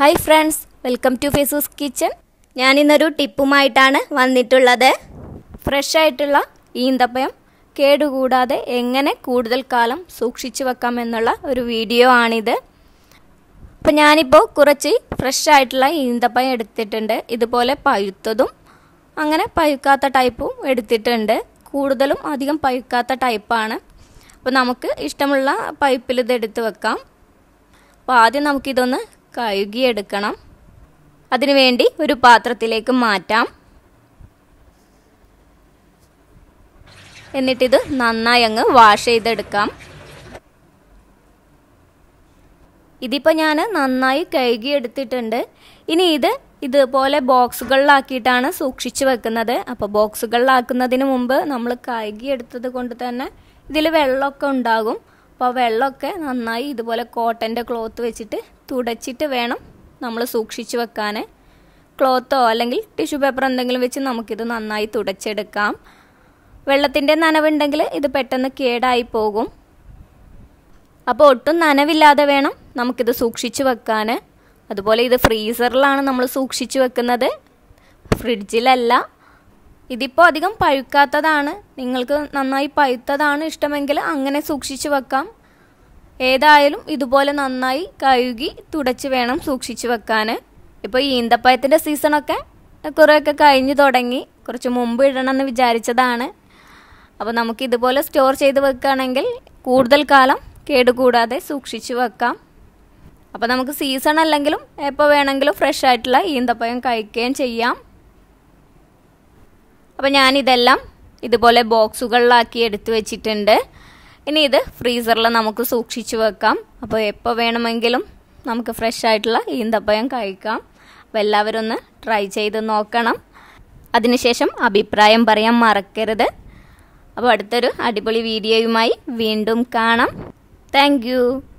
hi friends welcome to ഫേസൂസ് kitchen ഞാനിന്നൊരു ടിപ്പുമായിട്ടാണ് വന്നിട്ടുള്ളത് ഫ്രഷ് ആയിട്ടുള്ള ഈന്തപ്പയം കേടുകൂടാതെ എങ്ങനെ കൂടുതൽ കാലം സൂക്ഷിച്ചു വെക്കാം എന്നുള്ള ഒരു വീഡിയോ ആണിത് അപ്പോൾ ഞാനിപ്പോൾ കുറച്ച് ഫ്രഷ് ആയിട്ടുള്ള ഈന്തപ്പയം എടുത്തിട്ടുണ്ട് ഇതുപോലെ പഴുത്തതും അങ്ങനെ പഴുക്കാത്ത ടൈപ്പും എടുത്തിട്ടുണ്ട് കൂടുതലും അധികം പഴുക്കാത്ത ടൈപ്പാണ് അപ്പോൾ നമുക്ക് ഇഷ്ടമുള്ള പൈപ്പിൽ ഇത് എടുത്ത് വെക്കാം അപ്പോൾ ആദ്യം നമുക്കിതൊന്ന് കഴുകിയെടുക്കണം അതിനുവേണ്ടി ഒരു പാത്രത്തിലേക്ക് മാറ്റാം എന്നിട്ടിത് നന്നായി അങ്ങ് വാഷ് ചെയ്തെടുക്കാം ഇതിപ്പോൾ ഞാൻ നന്നായി കഴുകി എടുത്തിട്ടുണ്ട് ഇനി ഇത് ഇതുപോലെ ബോക്സുകളിലാക്കിയിട്ടാണ് സൂക്ഷിച്ചു വെക്കുന്നത് അപ്പോൾ ബോക്സുകളിലാക്കുന്നതിന് മുമ്പ് നമ്മൾ കഴുകി കൊണ്ട് തന്നെ ഇതിൽ വെള്ളമൊക്കെ ഉണ്ടാകും അപ്പോൾ വെള്ളമൊക്കെ നന്നായി ഇതുപോലെ കോട്ടൻ്റെ ക്ലോത്ത് വെച്ചിട്ട് തുടച്ചിട്ട് വേണം നമ്മൾ സൂക്ഷിച്ചു വെക്കാൻ ക്ലോത്തോ അല്ലെങ്കിൽ ടിഷ്യൂ പേപ്പർ എന്തെങ്കിലും വെച്ച് നമുക്കിത് നന്നായി തുടച്ചെടുക്കാം വെള്ളത്തിൻ്റെ നനവുണ്ടെങ്കിൽ ഇത് പെട്ടെന്ന് കേടായി പോകും അപ്പോൾ ഒട്ടും നനവില്ലാതെ വേണം നമുക്കിത് സൂക്ഷിച്ചു വെക്കാൻ അതുപോലെ ഇത് ഫ്രീസറിലാണ് നമ്മൾ സൂക്ഷിച്ചു വെക്കുന്നത് ഫ്രിഡ്ജിലല്ല ഇതിപ്പോൾ അധികം പഴുക്കാത്തതാണ് നിങ്ങൾക്ക് നന്നായി പഴുത്തതാണ് ഇഷ്ടമെങ്കിൽ അങ്ങനെ സൂക്ഷിച്ചു വെക്കാം ഏതായാലും ഇതുപോലെ നന്നായി കഴുകി തുടച്ച് വേണം സൂക്ഷിച്ചു വെക്കാൻ ഇപ്പോൾ ഈന്തപ്പഴത്തിൻ്റെ സീസണൊക്കെ കുറേയൊക്കെ കഴിഞ്ഞു തുടങ്ങി കുറച്ച് മുമ്പ് എന്ന് വിചാരിച്ചതാണ് അപ്പോൾ നമുക്ക് ഇതുപോലെ സ്റ്റോർ ചെയ്ത് വെക്കുകയാണെങ്കിൽ കൂടുതൽ കാലം കേടുകൂടാതെ സൂക്ഷിച്ചു വെക്കാം അപ്പോൾ നമുക്ക് സീസൺ അല്ലെങ്കിലും എപ്പോൾ വേണമെങ്കിലും ഫ്രഷ് ആയിട്ടുള്ള ഈന്തപ്പഴം കഴിക്കുകയും ചെയ്യാം അപ്പോൾ ഞാനിതെല്ലാം ഇതുപോലെ ബോക്സുകളിലാക്കി എടുത്തു വെച്ചിട്ടുണ്ട് ഇനി ഇത് ഫ്രീസറിൽ നമുക്ക് സൂക്ഷിച്ചു വെക്കാം അപ്പോൾ എപ്പോൾ വേണമെങ്കിലും നമുക്ക് ഫ്രഷ് ആയിട്ടുള്ള ഈന്തപ്പഴം കഴിക്കാം അപ്പോൾ എല്ലാവരും ഒന്ന് ട്രൈ ചെയ്ത് നോക്കണം അതിനുശേഷം അഭിപ്രായം പറയാൻ മറക്കരുത് അപ്പോൾ അടുത്തൊരു അടിപൊളി വീഡിയോയുമായി വീണ്ടും കാണാം താങ്ക്